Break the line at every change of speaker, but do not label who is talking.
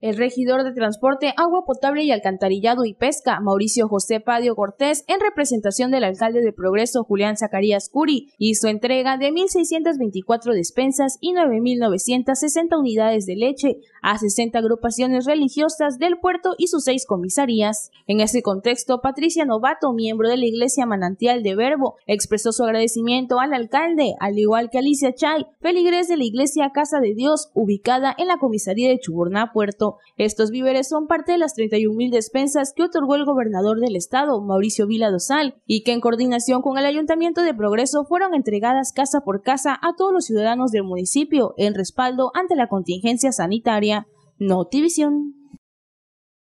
El regidor de Transporte, Agua Potable y Alcantarillado y Pesca, Mauricio José Padio Cortés, en representación del alcalde de Progreso, Julián Zacarías Curi, hizo entrega de 1.624 despensas y 9.960 unidades de leche a 60 agrupaciones religiosas del puerto y sus seis comisarías. En ese contexto, Patricia Novato, miembro de la Iglesia Manantial de Verbo, expresó su agradecimiento al alcalde, al igual que Alicia Chay, feligres de la Iglesia Casa de Dios, ubicada en la comisaría de Chuburná Puerto. Estos víveres son parte de las 31.000 despensas que otorgó el gobernador del estado, Mauricio Vila Dosal, y que en coordinación con el Ayuntamiento de Progreso fueron entregadas casa por casa a todos los ciudadanos del municipio en respaldo ante la contingencia sanitaria. Notivision.